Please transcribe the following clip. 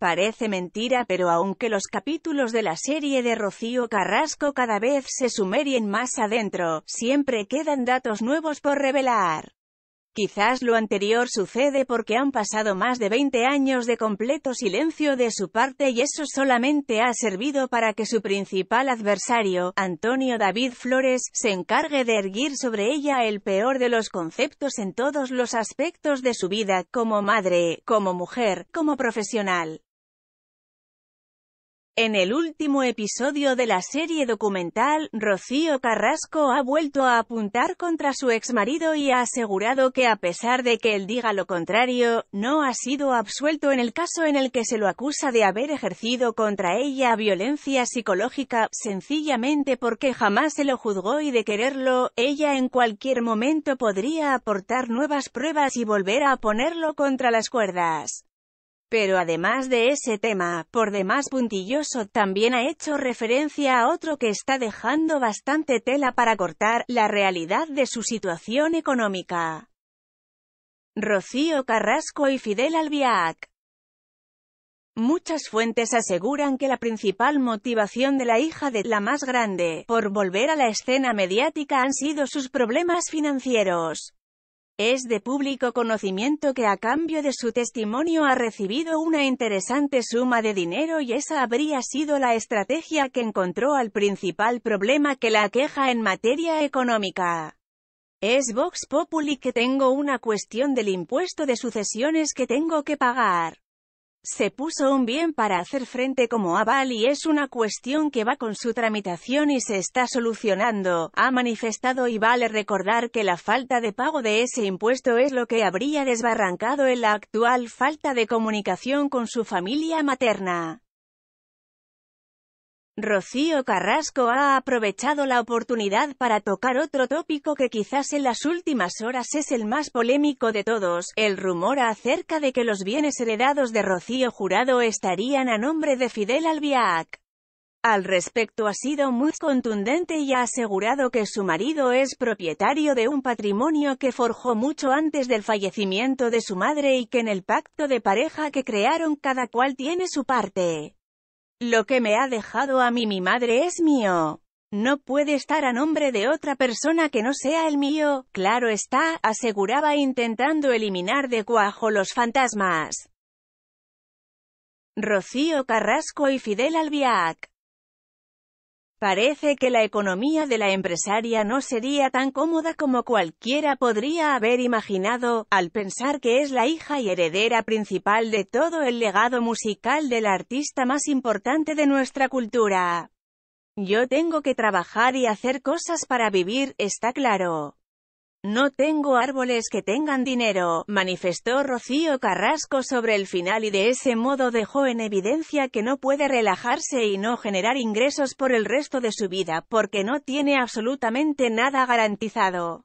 Parece mentira pero aunque los capítulos de la serie de Rocío Carrasco cada vez se sumerien más adentro, siempre quedan datos nuevos por revelar. Quizás lo anterior sucede porque han pasado más de 20 años de completo silencio de su parte y eso solamente ha servido para que su principal adversario, Antonio David Flores, se encargue de erguir sobre ella el peor de los conceptos en todos los aspectos de su vida, como madre, como mujer, como profesional. En el último episodio de la serie documental, Rocío Carrasco ha vuelto a apuntar contra su exmarido y ha asegurado que a pesar de que él diga lo contrario, no ha sido absuelto en el caso en el que se lo acusa de haber ejercido contra ella violencia psicológica, sencillamente porque jamás se lo juzgó y de quererlo, ella en cualquier momento podría aportar nuevas pruebas y volver a ponerlo contra las cuerdas. Pero además de ese tema, por demás puntilloso, también ha hecho referencia a otro que está dejando bastante tela para cortar, la realidad de su situación económica. Rocío Carrasco y Fidel Albiac. Muchas fuentes aseguran que la principal motivación de la hija de la más grande, por volver a la escena mediática han sido sus problemas financieros. Es de público conocimiento que a cambio de su testimonio ha recibido una interesante suma de dinero y esa habría sido la estrategia que encontró al principal problema que la queja en materia económica. Es Vox Populi que tengo una cuestión del impuesto de sucesiones que tengo que pagar. Se puso un bien para hacer frente como aval y es una cuestión que va con su tramitación y se está solucionando, ha manifestado y vale recordar que la falta de pago de ese impuesto es lo que habría desbarrancado en la actual falta de comunicación con su familia materna. Rocío Carrasco ha aprovechado la oportunidad para tocar otro tópico que quizás en las últimas horas es el más polémico de todos, el rumor acerca de que los bienes heredados de Rocío Jurado estarían a nombre de Fidel Albiac. Al respecto ha sido muy contundente y ha asegurado que su marido es propietario de un patrimonio que forjó mucho antes del fallecimiento de su madre y que en el pacto de pareja que crearon cada cual tiene su parte. Lo que me ha dejado a mí mi madre es mío. No puede estar a nombre de otra persona que no sea el mío, claro está, aseguraba intentando eliminar de cuajo los fantasmas. Rocío Carrasco y Fidel Albiac Parece que la economía de la empresaria no sería tan cómoda como cualquiera podría haber imaginado, al pensar que es la hija y heredera principal de todo el legado musical del artista más importante de nuestra cultura. Yo tengo que trabajar y hacer cosas para vivir, está claro. No tengo árboles que tengan dinero, manifestó Rocío Carrasco sobre el final y de ese modo dejó en evidencia que no puede relajarse y no generar ingresos por el resto de su vida, porque no tiene absolutamente nada garantizado.